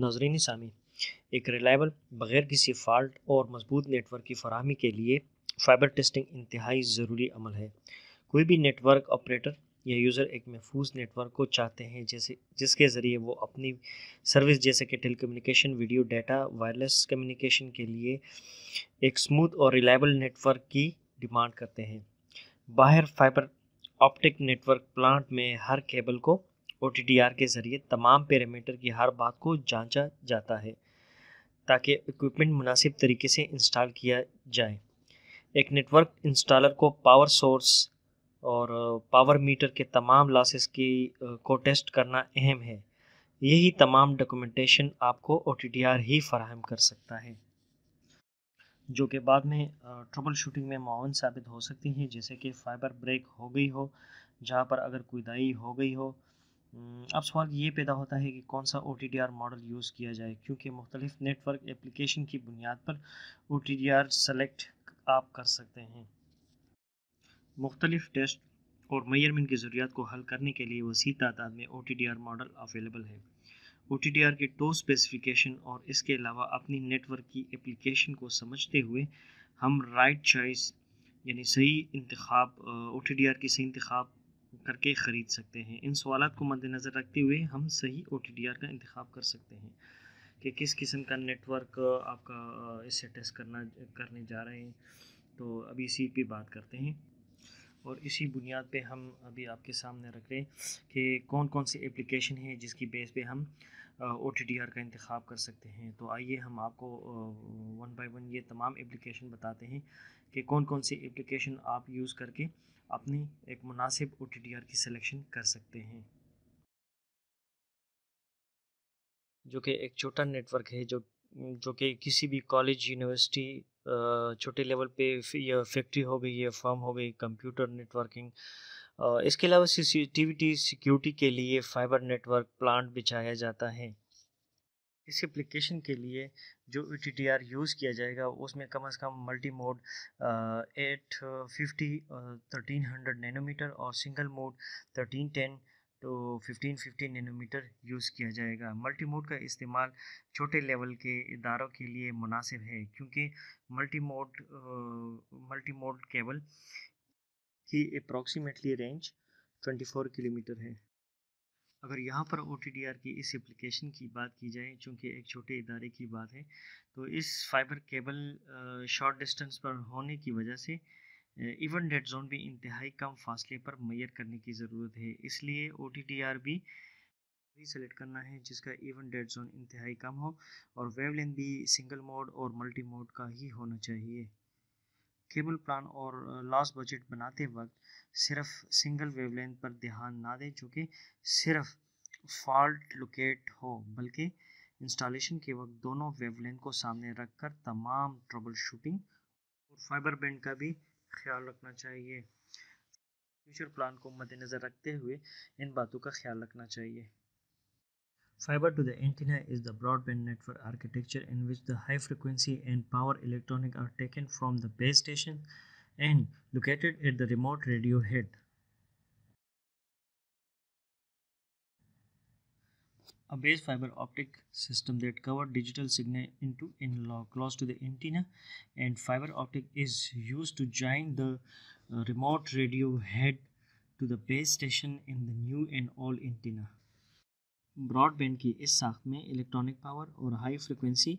नाजरीन सामी एक रिलायबल बग़ैर किसी फॉल्ट और मजबूत नेटवर्क की फरहमी के लिए फ़ाइबर टेस्टिंग इंतहाई ज़रूरी अमल है कोई भी नेटवर्क ऑपरेटर या यूज़र एक महफूज नेटवर्क को चाहते हैं जैसे जिसके ज़रिए वो अपनी सर्विस जैसे कि telecommunication video data wireless communication के लिए एक स्मूथ और रिलायबल नेटवर्क की डिमांड करते हैं बाहर फाइबर ऑप्टिक नेटवर्क प्लांट में हर केबल को ओ के ज़रिए तमाम पैरामीटर की हर बात को जांचा जाता है ताकि इक्विपमेंट मुनासिब तरीके से इंस्टॉल किया जाए एक नेटवर्क इंस्टॉलर को पावर सोर्स और पावर मीटर के तमाम लॉसेस की को टेस्ट करना अहम है यही तमाम डॉक्यूमेंटेशन आपको ओ ही फराहम कर सकता है जो कि बाद में ट्रबल शूटिंग में माउन साबित हो सकती हैं जैसे कि फ़ाइबर ब्रेक हो गई हो जहाँ पर अगर दाई हो गई हो हम्म, अब सवाल ये पैदा होता है कि कौन सा ओ मॉडल यूज़ किया जाए क्योंकि मुख्तलिफ नेटवर्क एप्लीकेशन की बुनियाद पर ओ टी सेलेक्ट आप कर सकते हैं मुख्तलिफ टेस्ट और मयरमिन की ज़रूरत को हल करने के लिए वसी तादाद में ओ मॉडल अवेलेबल है ओ के टो स्पेसिफिकेशन और इसके अलावा अपनी नेटवर्क की एप्लीकेशन को समझते हुए हम राइट चॉइस यानी सही इंतखब ओ टी की सही इंतखब करके ख़रीद सकते हैं इन सवाल को मद्देनज़र रखते हुए हम सही ओ का इंतखा कर सकते हैं कि किस किस्म का नेटवर्क आपका इससे टेस्ट करना करने जा रहे हैं तो अभी इसी पे बात करते हैं और इसी बुनियाद पे हम अभी आपके सामने रख रहे हैं कि कौन कौन सी एप्लीकेशन है जिसकी बेस पे हम ओ टी डी आर का इंतखब कर सकते हैं तो आइए हम आपको वन बाई वन ये तमाम एप्लीकेशन बताते हैं कि कौन कौन सी एप्लीकेशन आप यूज़ करके अपनी एक मुनासिब ओ की सिलेक्शन कर सकते हैं जो कि एक छोटा नेटवर्क है जो जो कि किसी भी कॉलेज यूनिवर्सिटी छोटे लेवल पे या फैक्ट्री हो गई या फर्म हो गई कंप्यूटर नेटवर्किंग इसके अलावा सीसीटीवी सिक्योरिटी के लिए फाइबर नेटवर्क प्लांट बिछाया जाता है इस एप्लीकेशन के लिए जो ई e यूज़ किया जाएगा उसमें कम अज़ कम multi mode eight fifty thirteen hundred nanometre और single mode thirteen ten to fifteen fifty nanometre use किया जाएगा मल्टी मोड का इस्तेमाल छोटे लेवल के इदारों के लिए मुनासिब है क्योंकि multi mode multi mode cable की अप्रॉक्सीमेटली रेंज 24 किलोमीटर है अगर यहाँ पर ओ की इस एप्लीकेशन की बात की जाए चूँकि एक छोटे इदारे की बात है तो इस फाइबर केबल शॉर्ट डिस्टेंस पर होने की वजह से इवन डेड जोन भी इंतहाई कम फासले पर मैयर करने की ज़रूरत है इसलिए ओ भी सेलेक्ट करना है जिसका इवन डेड जोन इंतहाई कम हो और वेवलेंथ भी सिंगल मोड और मल्टी मोड का ही होना चाहिए केबल प्लान और लॉस बजट बनाते वक्त सिर्फ सिंगल वेवलेंथ पर ध्यान ना दें जो कि सिर्फ फॉल्ट लोकेट हो बल्कि इंस्टॉलेशन के वक्त दोनों वेवलेंथ को सामने रखकर तमाम ट्रबल शूटिंग और फाइबर बैंड का भी ख्याल रखना चाहिए फ्यूचर प्लान को मद्देनज़र रखते हुए इन बातों का ख्याल रखना चाहिए Fiber to the antenna is the broadband network architecture in which the high frequency and power electronic are taken from the base station and located at the remote radio head. A base fiber optic system that covers digital signal into analog close to the antenna and fiber optic is used to join the uh, remote radio head to the base station in the new and old antenna. Broadband की इस साख में electronic power और high frequency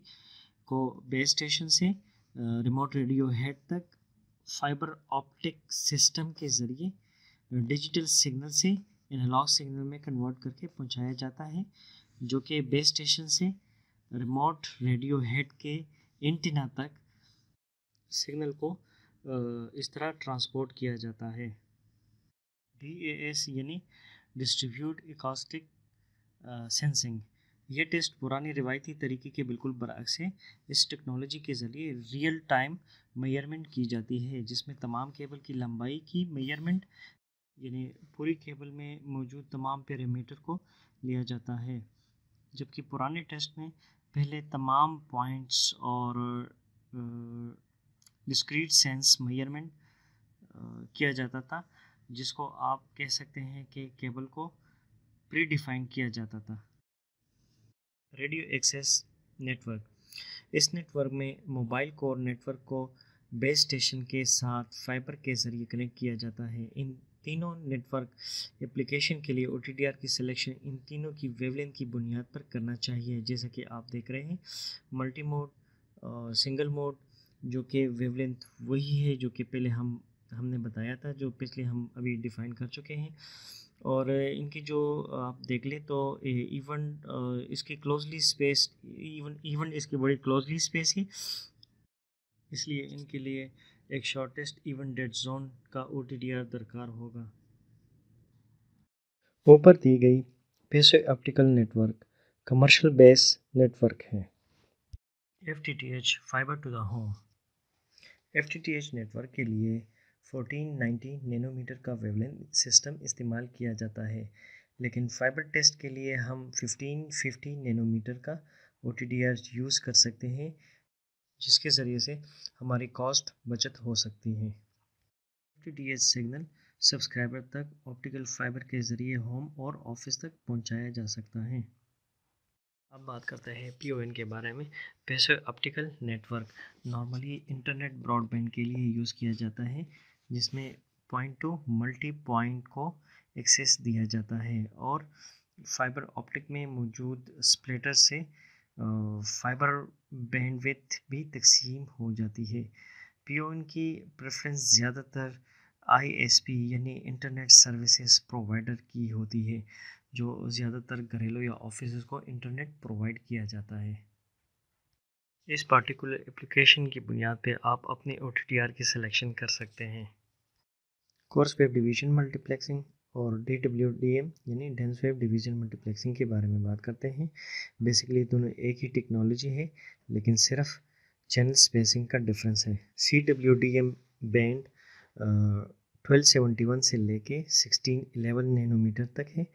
को base station से remote radio head तक fibre optic system के ज़रिए डिजिटल सिग्नल से एनालॉग सिग्नल में कन्वर्ट करके पहुंचाया जाता है जो कि बेस स्टेशन से रिमोट रेडियो हेड के एंटीना तक सिग्नल को इस तरह ट्रांसपोर्ट किया जाता है डी ए एस यानी डिस्ट्रीब्यूट इकास्टिक सेंसिंग ये टेस्ट पुराने रिवायती तरीके के बिल्कुल बरक्स है इस टेक्नोलॉजी के ज़रिए रियल टाइम मेयरमेंट की जाती है जिसमें तमाम केबल की लंबाई की मेयरमेंट यानी पूरी केबल में मौजूद तमाम पैरामीटर को लिया जाता है जबकि पुराने टेस्ट में पहले तमाम पॉइंट्स और डिस्क्रीट सेंस मेयरमेंट किया जाता था जिसको आप कह सकते हैं कि केबल को प्री डिफाइन किया जाता था रेडियो एक्सेस नेटवर्क इस नेटवर्क में मोबाइल कोर नेटवर्क को बेस स्टेशन के साथ फाइबर के ज़रिए कनेक्ट किया जाता है इन तीनों नेटवर्क एप्लीकेशन के लिए ओ की सिलेक्शन इन तीनों की वेवलेंथ की बुनियाद पर करना चाहिए जैसा कि आप देख रहे हैं मल्टी मोड सिंगल मोड जो कि वेवलेंथ वही है जो कि पहले हम हमने बताया था जो पिछले हम अभी डिफ़ाइन कर चुके हैं और इनकी जो आप देख लें तो इवन इसकी क्लोजली स्पेस इवन इवन इसकी बड़ी क्लोजली स्पेस है इसलिए इनके लिए एक शॉर्टेस्ट इवन डेड जोन का ओ दरकार होगा ऊपर दी गई passive optical network commercial base network है F T T H fibre to the home F T T H network के लिए 1490 नैनोमीटर का वेवलेंथ सिस्टम इस्तेमाल किया जाता है लेकिन फाइबर टेस्ट के लिए हम 1550 नैनोमीटर का ओ यूज़ कर सकते हैं जिसके ज़रिए से हमारी कॉस्ट बचत हो सकती है ओ सिग्नल सब्सक्राइबर तक ऑप्टिकल फाइबर के ज़रिए होम और ऑफिस तक पहुंचाया जा सकता है अब बात करते हैं पी के बारे में passive optical network normally internet broadband के लिए यूज़ किया जाता है जिसमें पॉइंट टू मल्टी पॉइंट को एक्सेस दिया जाता है और फाइबर ऑप्टिक में मौजूद स्प्लेटर से फाइबर बैंडविथ भी तकसीम हो जाती है पी की प्रेफरेंस ज़्यादातर आईएसपी यानी इंटरनेट सर्विसेज प्रोवाइडर की होती है जो ज़्यादातर घरेलू या ऑफिस को इंटरनेट प्रोवाइड किया जाता है इस पार्टिकुलर एप्लीकेशन की बुनियाद पे आप अपने ओ की सिलेक्शन कर सकते हैं कोर्स वेब डिवीजन मल्टीप्लेक्सिंग और डी डब्ल्यू डी एम यानी डेंस वेब डिवीजन मल्टीप्लेक्सिंग के बारे में बात करते हैं बेसिकली दोनों एक ही टेक्नोलॉजी है लेकिन सिर्फ चैनल स्पेसिंग का डिफरेंस है C W D M band twelve seventy one से लेके सिक्सटीन एलेवन नैनोमीटर तक है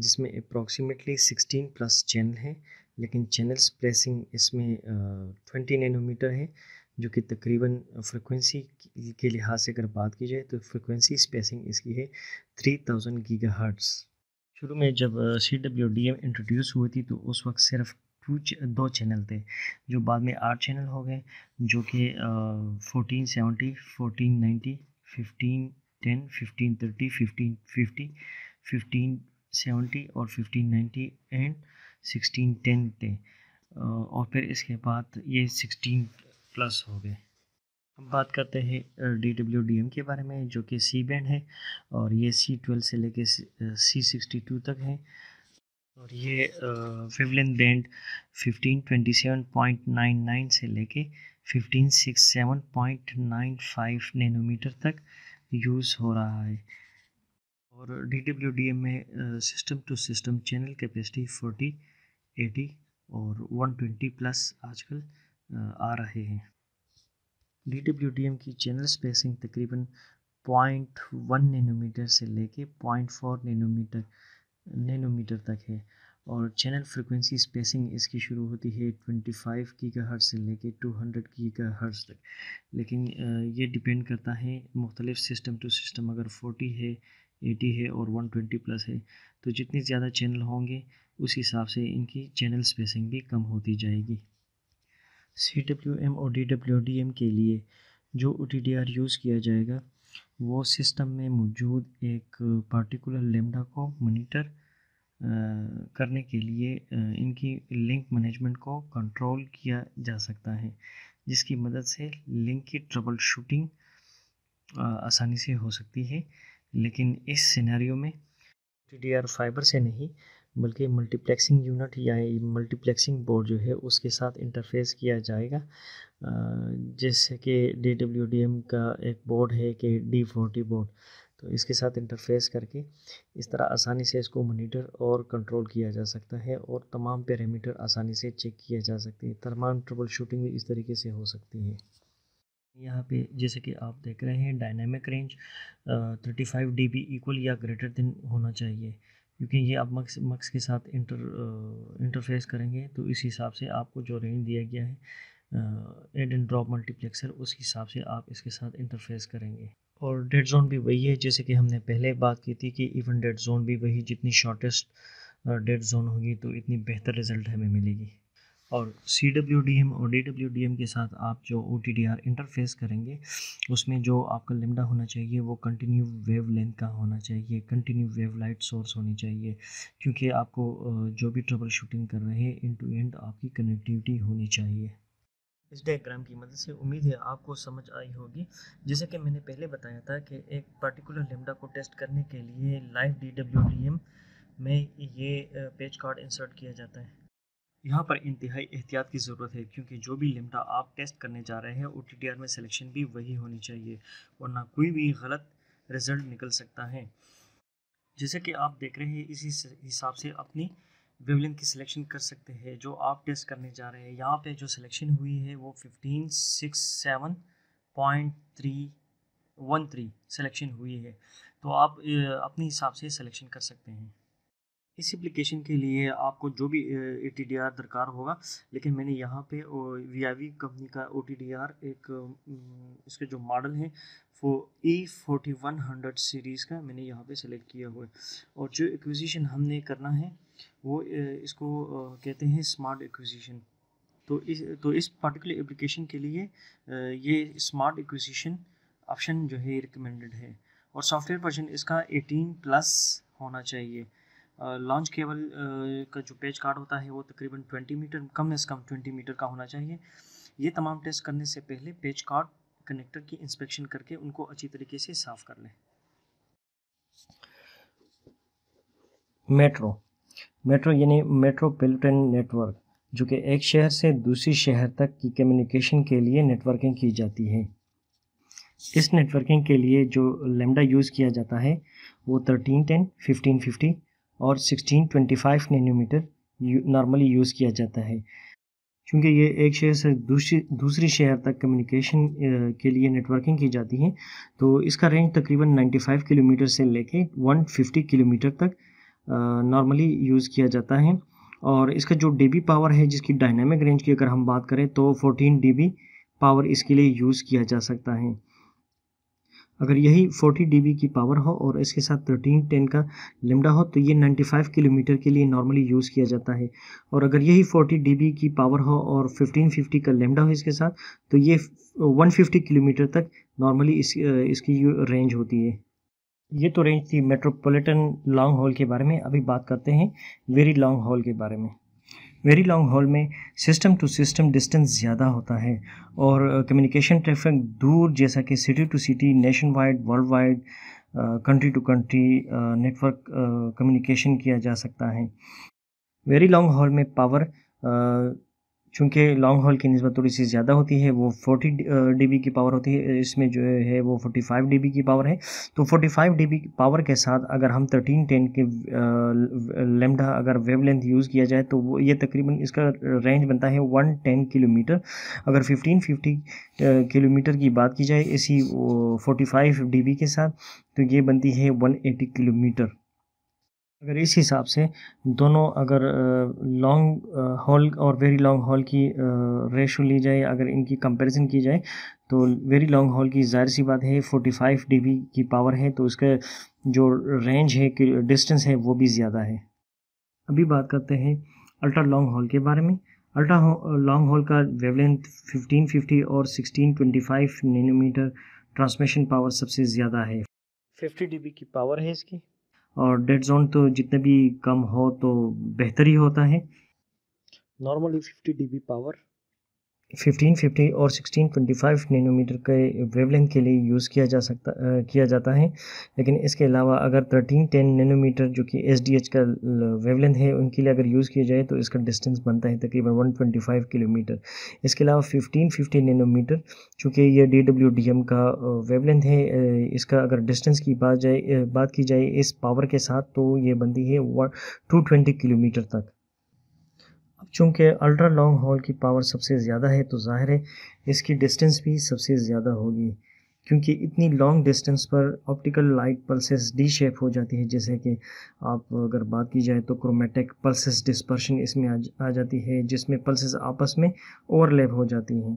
जिसमें अप्रॉक्सीमेटली सिक्सटीन प्लस चैनल हैं लेकिन चैनल स्पेसिंग इसमें ट्वेंटी नैनोमीटर है जो कि तकरीबन फ्रिक्वेंसी के लिहाज से अगर बात की जाए तो फ्रिक्वेंसी स्पेसिंग इसकी है थ्री थाउजेंड गीगा हर्ट्स शुरू में जब C W D M introduce हुई थी तो उस वक्त सिर्फ टू दो चैनल थे जो बाद में आठ चैनल हो गए जो कि fourteen seventy fourteen ninety fifteen ten fifteen thirty fifteen fifty fifteen seventy और fifteen ninety and sixteen ten थे और फिर इसके बाद ये सिक्सटीन प्लस हो गए हम बात करते हैं डी डब्ल्यू डी एम के बारे में जो कि सी बैंड है और ये सी ट्वेल्व से लेके सी सिक्सटी टू तक है और ये फिवलिन band fifteen twenty seven point nine nine से लेके fifteen six seven point nine five nanometre तक यूज़ हो रहा है और डी डब्ल्यू डी एम में system to system channel capacity forty eighty और वन ट्वेंटी प्लस आजकल आ रहे हैं डी डब्ल्यू डी एम की चैनल स्पेसिंग तकरीबन पॉइंट वन नैनोमीटर से लेके पॉइंट फोर नैनोमीटर नैनोमीटर तक है और चैनल फ्रिक्वेंसी स्पेसिंग इसकी शुरू होती है ट्वेंटी फाइव की का हर्ज से लेके का हर्ज तक लेकिन ये डिपेंड करता है मुख्तलिफ सिस्टम टू सिस्टम अगर फोर्टी है एटी है और वन ट्वेंटी प्लस है तो जितने ज़्यादा चैनल होंगे उस हिसाब से इनकी चैनल स्पेसिंग भी कम होती जाएगी सी डब्ल्यू एम और डी डब्ल्यू डी एम के लिए जो O T D R use किया जाएगा वो सिस्टम में मौजूद एक पार्टिकुलर लेमडा को मोनीटर करने के लिए इनकी लिंक मैनेजमेंट को कंट्रोल किया जा सकता है जिसकी मदद से लिंक की ट्रबल शूटिंग आसानी से हो सकती है लेकिन इस सिनेरियो में टी डी आर फाइबर से नहीं बल्कि मल्टीप्लेक्सिंग यूनिट या मल्टीप्लेक्सिंग बोर्ड जो है उसके साथ इंटरफेस किया जाएगा जैसे कि डी डब्ल्यू डी एम का एक बोर्ड है कि डी फोर्टी बोर्ड तो इसके साथ इंटरफेस करके इस तरह आसानी से इसको मॉनिटर और कंट्रोल किया जा सकता है और तमाम पैरामीटर आसानी से चेक किया जा सकती है तमाम ट्रबल शूटिंग भी इस तरीके से हो सकती है यहाँ पे जैसे कि आप देख रहे हैं डायनामिक रेंज 35 डीबी इक्वल या ग्रेटर देन होना चाहिए क्योंकि ये आप मक्स मक्स के साथ इंटर इंटरफेस करेंगे तो इस हिसाब से आपको जो रेंज दिया गया है एड एंड ड्रॉप मल्टीप्लेक्सर उस हिसाब से आप इसके साथ इंटरफेस करेंगे और डेड जोन भी वही है जैसे कि हमने पहले बात की थी कि इवन डेड जोन भी वही जितनी शॉर्टेस्ट डेड जोन होगी तो इतनी बेहतर रिजल्ट हमें मिलेगी और सी डब्ल्यू डी एम और डी डब्ल्यू डी एम के साथ आप जो O T D R interface करेंगे उसमें जो आपका लिमडा होना चाहिए वो कंटिन्यू वेव लेंथ का होना चाहिए कंटिन्यू वेव लाइट सोर्स होनी चाहिए क्योंकि आपको जो भी ट्रबल शूटिंग कर रहे हैं एंड टू एंड आपकी कनेक्टिविटी होनी चाहिए इस डायग्राम की मदद से उम्मीद है आपको समझ आई होगी जैसे कि मैंने पहले बताया था कि एक पर्टिकुलर लिमडा को टेस्ट करने के लिए live D W D M में ये पेज कार्ड इंसर्ट किया जाता है यहाँ पर इंतहाई एहतियात की ज़रूरत है क्योंकि जो भी लिमटा आप टेस्ट करने जा रहे हैं ओ में सिलेक्शन भी वही होनी चाहिए वरना कोई भी गलत रिज़ल्ट निकल सकता है जैसे कि आप देख रहे हैं इसी हिसाब से अपनी वेवलेंथ की सिलेक्शन कर सकते हैं जो आप टेस्ट करने जा रहे हैं यहाँ पे जो सिलेक्शन हुई है वो fifteen six seven point three one three selection हुई है तो आप अपने हिसाब से सिलेक्शन कर सकते हैं इस एप्लीकेशन के लिए आपको जो भी ए टी डी आर दरकार होगा लेकिन मैंने यहाँ पे वी आई वी कंपनी का ओ टी डी आर एक इसके जो मॉडल हैं वो E forty one hundred series का मैंने यहाँ पे सेलेक्ट किया हुआ है और जो एक्विजिशन हमने करना है वो इसको कहते हैं स्मार्ट एक्विजिशन तो इस तो इस पर्टिकुलर एप्लीकेशन के लिए ये स्मार्ट एक्विजिशन ऑप्शन जो है रिकमेंडेड है और सॉफ्टवेयर वर्जन इसका एटीन प्लस होना चाहिए लॉन्च केबल का जो पेज कार्ड होता है वो तकरीबन 20 मीटर कम से कम 20 मीटर का होना चाहिए ये तमाम टेस्ट करने से पहले पेज कार्ड कनेक्टर की इंस्पेक्शन करके उनको अच्छी तरीके से साफ कर लें मेट्रो मेट्रो यानी मेट्रोपॉलिटन नेटवर्क जो कि एक शहर से दूसरे शहर तक की कम्युनिकेशन के लिए नेटवर्किंग की जाती है इस नेटवर्किंग के लिए जो लेमडा यूज़ किया जाता है वो थर्टीन टेन फिफ्टीन फिफ्टी और 1625 नैनोमीटर नॉर्मली यूज़ किया जाता है क्योंकि ये एक शहर से दूसरी दूसरे शहर तक कम्युनिकेशन के लिए नेटवर्किंग की जाती है तो इसका रेंज तकरीबन 95 किलोमीटर से लेके 150 किलोमीटर तक नॉर्मली यूज़ किया जाता है और इसका जो डी पावर है जिसकी डायनामिक रेंज की अगर हम बात करें तो फोर्टीन डी पावर इसके लिए यूज़ किया जा सकता है अगर यही 40 डी की पावर हो और इसके साथ थर्टीन टेन का लिमडा हो तो ये 95 किलोमीटर के लिए नॉर्मली यूज़ किया जाता है और अगर यही 40 डी की पावर हो और 1550 का लिमडा हो इसके साथ तो ये 150 किलोमीटर तक नॉर्मली इस इसकी रेंज होती है ये तो रेंज थी मेट्रोपोलिटन लॉन्ग हॉल के बारे में अभी बात करते हैं वेरी लॉन्ग हॉल के बारे में वेरी लॉन्ग हॉल में सिस्टम टू सिस्टम डिस्टेंस ज़्यादा होता है और कम्युनिकेशन uh, ट्रैफिक दूर जैसा कि city to city nation wide world wide country to country network communication किया जा सकता है वेरी लॉन्ग हॉल में पावर चूँकि लॉन्ग हॉल की नस्बत थोड़ी सी ज़्यादा होती है वो 40 बी की पावर होती है इसमें जो है वो 45 बी की पावर है तो 45 डीबी पावर के साथ अगर हम टेन के लेमडा अगर वेवलेंथ यूज़ किया जाए तो वो ये तकरीबन इसका रेंज बनता है 110 किलोमीटर अगर 1550 किलोमीटर की बात की जाए इसी 45 बी के साथ तो ये बनती है एटी किलोमीटर अगर इस हिसाब से दोनों अगर लॉन्ग हॉल और वेरी लॉन्ग हॉल की रेशो ली जाए अगर इनकी कंपैरिजन की जाए तो वेरी लॉन्ग हॉल की ज़ाहिर सी बात है 45 डीबी की पावर है तो इसका जो रेंज है कि डिस्टेंस है वो भी ज़्यादा है अभी बात करते हैं अल्ट्रा लॉन्ग हॉल के बारे में अल्ट्रा लॉन्ग हॉल का वेवलेंथ 1550 और 1625 नैनोमीटर ट्रांसमिशन पावर सबसे ज़्यादा है 50 डीबी की पावर है इसकी और डेड जोन तो जितने भी कम हो तो बेहतर ही होता है नॉर्मली फिफ्टी डी पावर 1550 और 1625 नैनोमीटर के वेवलेंथ के लिए यूज़ किया जा सकता आ, किया जाता है लेकिन इसके अलावा अगर 1310 नैनोमीटर जो कि एस का वेवलेंथ है उनके लिए अगर यूज़ किया जाए तो इसका डिस्टेंस बनता है तकरीबन 125 किलोमीटर इसके अलावा 1550 नैनोमीटर चूँकि ये डी डब्ल्यू डी एम का वेवलेंथ है इसका अगर डिस्टेंस की बात जाए बात की जाए इस पावर के साथ तो ये बनती है टू किलोमीटर तक चूँकि अल्ट्रा लॉन्ग हॉल की पावर सबसे ज़्यादा है तो ज़ाहिर है इसकी डिस्टेंस भी सबसे ज़्यादा होगी क्योंकि इतनी लॉन्ग डिस्टेंस पर optical light pulses D shape हो जाती है जैसे कि आप अगर बात की जाए तो क्रोमेटिक पल्सेस डिस्पर्शन इसमें आ, जाती है जिसमें पल्सेस आपस में ओवरलैप हो जाती हैं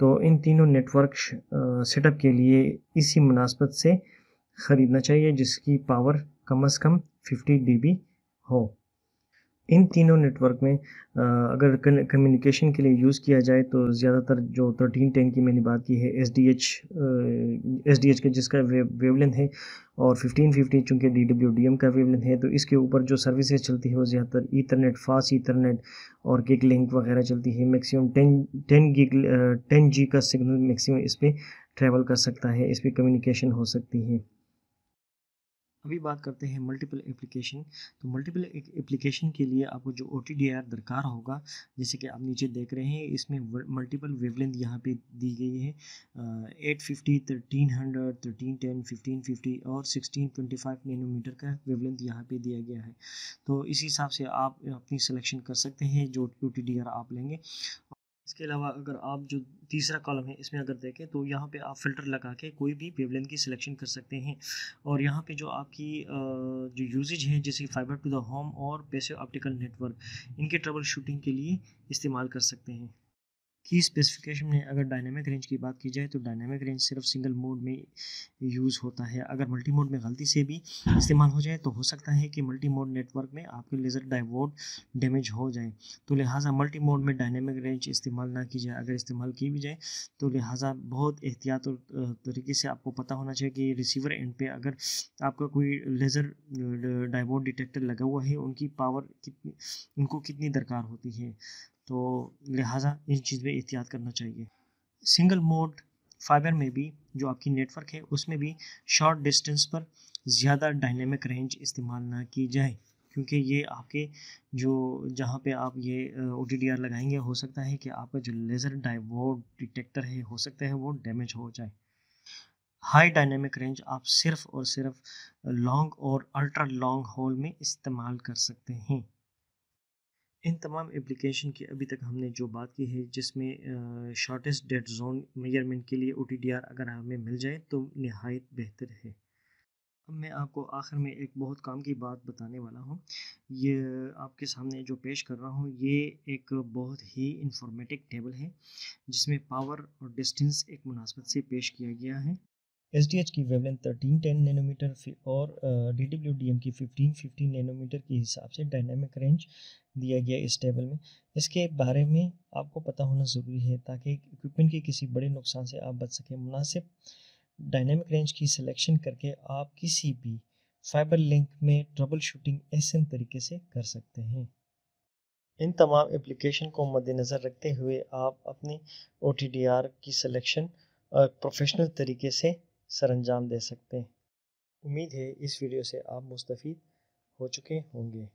तो इन तीनों नेटवर्क सेटअप के लिए इसी मुनासबत से ख़रीदना चाहिए जिसकी पावर कम अज़ कम डी बी हो इन तीनों नेटवर्क में अगर कम्युनिकेशन के लिए यूज़ किया जाए तो ज़्यादातर जो थर्टीन टेन की मैंने बात की है S D H S D H का जिसका वेवलेंथ है और फिफ्टीन फिफ्टी चूँकि डी डब्ल्यू डी एम का वेवलेंथ है तो इसके ऊपर जो सर्विसेज चलती है वो ज़्यादातर ईथरनेट फास्ट ईथरनेट और गिग लिंक वगैरह चलती है maximum ten ten gig ten G का सिग्नल मैक्सिमम इस पर ट्रैवल कर सकता है इस पर कम्युनिकेशन हो सकती है अभी बात करते हैं मल्टीपल एप्लीकेशन तो मल्टीपल एप्लीकेशन के लिए आपको जो ओ टी दरकार होगा जैसे कि आप नीचे देख रहे हैं इसमें मल्टीपल वेवलेंथ यहाँ पे दी गई है eight fifty thirteen hundred thirteen ten fifteen fifty और सिक्सटीन ट्वेंटी फाइव नैनोमीटर का वेवलेंथ यहाँ पे दिया गया है तो इसी हिसाब से आप अपनी सिलेक्शन कर सकते हैं जो ओ आप लेंगे इसके अलावा अगर आप जो तीसरा कॉलम है इसमें अगर देखें तो यहाँ पे आप फिल्टर लगा के कोई भी वेवलेंथ की सिलेक्शन कर सकते हैं और यहाँ पे जो आपकी जो यूजेज है जैसे फाइबर टू द होम और पैसे ऑप्टिकल नेटवर्क इनके ट्रबल शूटिंग के लिए इस्तेमाल कर सकते हैं की स्पेसिफिकेशन में अगर डायनेमिक रेंज की बात की जाए तो डायनेमिक रेंज सिर्फ सिंगल मोड में यूज़ होता है अगर मल्टी मोड में गलती से भी इस्तेमाल हो जाए तो हो सकता है कि मल्टी मोड नेटवर्क में आपके लेज़र डाइवोर्ट डैमेज हो जाए तो लिहाजा मल्टी मोड में डायनेमिक रेंज इस्तेमाल ना की जाए अगर इस्तेमाल की भी जाए तो लिहाजा बहुत एहतियात और तरीके से आपको पता होना चाहिए कि रिसीवर एंड पे अगर आपका कोई लेज़र डाइवोर्ट डिटेक्टर लगा हुआ है उनकी पावर कितनी उनको कितनी दरकार होती है तो लिहाजा इन चीज़ में एहतियात करना चाहिए सिंगल मोड फाइबर में भी जो आपकी नेटवर्क है उसमें भी शॉर्ट डिस्टेंस पर ज़्यादा डायनेमिक रेंज इस्तेमाल ना की जाए क्योंकि ये आपके जो जहाँ पे आप ये ओ टी डी आर लगाएंगे हो सकता है कि आपका जो लेज़र डाइवोर्ड डिटेक्टर है हो सकता है वो डैमेज हो जाए हाई डायनेमिक रेंज आप सिर्फ और सिर्फ लॉन्ग और अल्ट्रा लॉन्ग हॉल में इस्तेमाल कर सकते हैं इन तमाम एप्लीकेशन की अभी तक हमने जो बात की है जिसमें शॉर्टेस्ट डेड जोन मेजरमेंट के लिए ओ अगर हमें मिल जाए तो नहायत बेहतर है अब मैं आपको आखिर में एक बहुत काम की बात बताने वाला हूँ ये आपके सामने जो पेश कर रहा हूँ ये एक बहुत ही इंफॉर्मेटिव टेबल है जिसमें पावर और डिस्टेंस एक मुनासबत से पेश किया गया है एस की वेवलेंथ टेन नैनोमीटर और डी डब्ल्यू डी एम की फिफ्टीन नैनोमीटर के हिसाब से डायनामिक रेंज दिया गया इस टेबल में इसके बारे में आपको पता होना ज़रूरी है ताकि इक्विपमेंट के किसी बड़े नुकसान से आप बच सकें मुनासिब डायनेमिक रेंज की सिलेक्शन करके आप किसी भी फाइबर लिंक में ट्रबल शूटिंग ऐसे तरीके से कर सकते हैं इन तमाम एप्लीकेशन को मद्देनज़र रखते हुए आप अपने ओ की सिलेक्शन प्रोफेशनल uh, तरीके से सरंजाम दे सकते हैं उम्मीद है इस वीडियो से आप मुस्तफ़ हो चुके होंगे